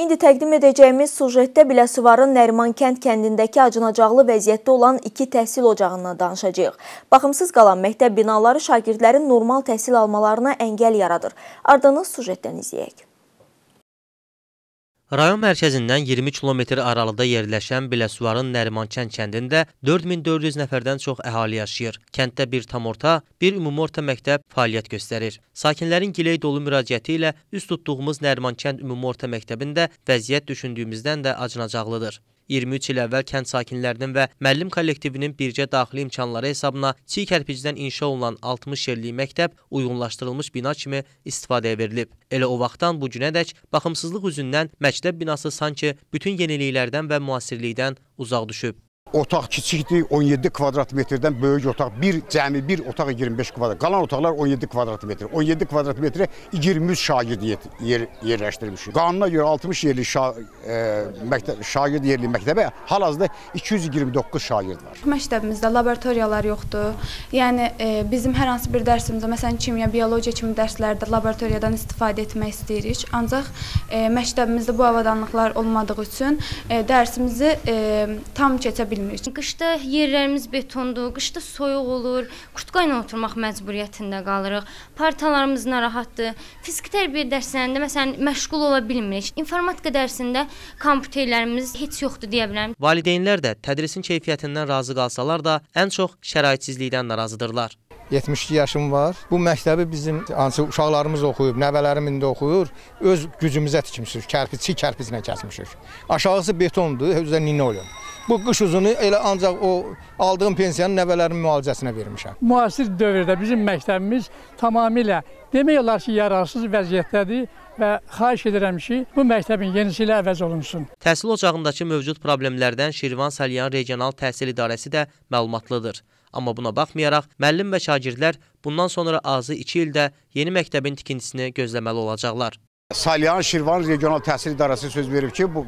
İndi təqdim edəcəyimiz sujetdə Biləsuvarın Nərimankənd kəndindəki acınacaqlı vəziyyətdə olan iki təhsil ocağından danışacağıq. Baxımsız qalan məktəb binaları şagirdlərin normal təhsil almalarına əngəl yaradır. Ardını sujetdən izləyək. Rayon mərkəzindən 20 kilometr aralıda yerləşən Biləsuvarın Nərimankənd kəndində 4400 nəfərdən çox əhali yaşayır. Kənddə bir tam orta, bir ümumi orta məktəb fəaliyyət göstərir. Sakinlərin giley dolu müraciəti ilə üst tutduğumuz Nərimankənd ümumi orta məktəbində vəziyyət düşündüyümüzdən də acınacaqlıdır. 23 il əvvəl kənd sakinlərinin və müəllim kollektivinin birgə daxili imkanları hesabına çiy kərpicdən inşa olunan 60 yerlik məktəb uyğunlaşdırılmış bina kimi istifadəyə verilib. Elə o vaxtdan bu günədək baxımsızlıq üzündən məktəb binası sanki bütün yeniliklərdən və müasirlikdən uzaq düşüb. Otaq kiçikdir, 17 kvadrat metrdən böyük otaq, bir cəmi bir otaq 25 kvadrat. Qalan otaqlar 17 kvadrat metr. 17 kvadrat metrə 23 şagird yer, yer, yerləşdirmişik. Qanuna görə 60 yerli şa, e, məktəb, şagird yerli məktəbə hal-hazırda 229 şagird var. Məktəbimizdə laboratoriyalar yoxdur. Yəni e, bizim hər hansı bir dərsimizdə, məsələn, kimya, biologiya kimi dərslərdə laboratoriyadan istifadə etmək istəyirik. Ancaq e, məktəbimizdə bu avadanlıqlar olmadığı üçün e, dərsimizi e, tam keçə bilmirik bilmirik. Qışda yerlərimiz betondur, qışda soyuq olur, kurtka ilə oturmaq məcburiyyətində qalırıq. Partalarımız narahatdır. Fiziki tərbiyə dərslərində məsələn məşğul ola bilmirik. İnformatika dərsində kompüterlərimiz heç yoxdur deyə bilərəm. Valideynlər də tədrisin keyfiyyətindən razı qalsalar da ən çox şəraitsizlikdən narazıdırlar. 72 yaşım var. Bu məktəbi bizim hansı uşaqlarımız oxuyub, nəvələrim indi oxuyur. Öz gücümüzə tikmişik, kərpiçi kərpiclə kəsmişik. Aşağısı betondur, üzə linoleum. Bu qış uzunu elə ancaq o aldığım pensiyanın nəvələrimin müalicəsinə vermişəm. Müasir dövrdə bizim məktəbimiz tamamilə demək olar ki, yararsız vəziyyətdədir və xahiş edirəm ki, bu məktəbin yenisi ilə əvəz olunsun. Təhsil ocağındakı mövcud problemlərdən Şirvan Salyan Regional Təhsil İdarəsi də məlumatlıdır. Amma buna baxmayaraq, müəllim və şagirdlər bundan sonra azı 2 ildə yeni məktəbin tikintisini gözləməli olacaqlar. Salyan Şirvan Regional Təhsil İdarəsi söz verib ki, bu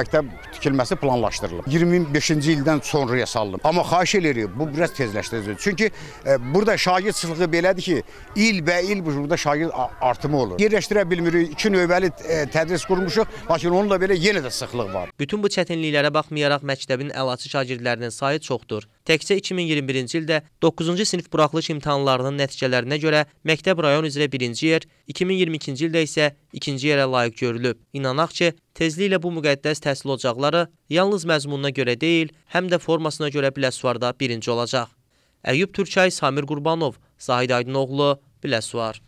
məktəb tikilməsi planlaşdırılıb. 25-ci ildən sonraya salınıb. Amma xahiş eləyirik, bu biraz tezləşdirəcək. Çünki e, burada şagirdçılığı belədir ki, il bə il burada şagird artımı olur. Yerləşdirə bilmirik, iki növbəli e, tədris qurmuşuq, lakin onunla belə yenə də sıxlıq var. Bütün bu çətinliklərə baxmayaraq məktəbin əlaçı şagirdlərinin sayı çoxdur. Təkcə 2021-ci ildə 9-cu sinif buraxılış imtahanlarının nəticələrinə görə məktəb rayon üzrə birinci yer, 2022-ci ildə isə ikinci yerə layiq görülüb. İnanaq ki, tezliklə bu müqəddəs təhsil ocaqları yalnız məzmununa görə deyil, həm də formasına görə Biləsuvarda birinci olacaq. Əyyub Türkay, Samir Qurbanov, Zahid Aydınoğlu, Biləsuvar.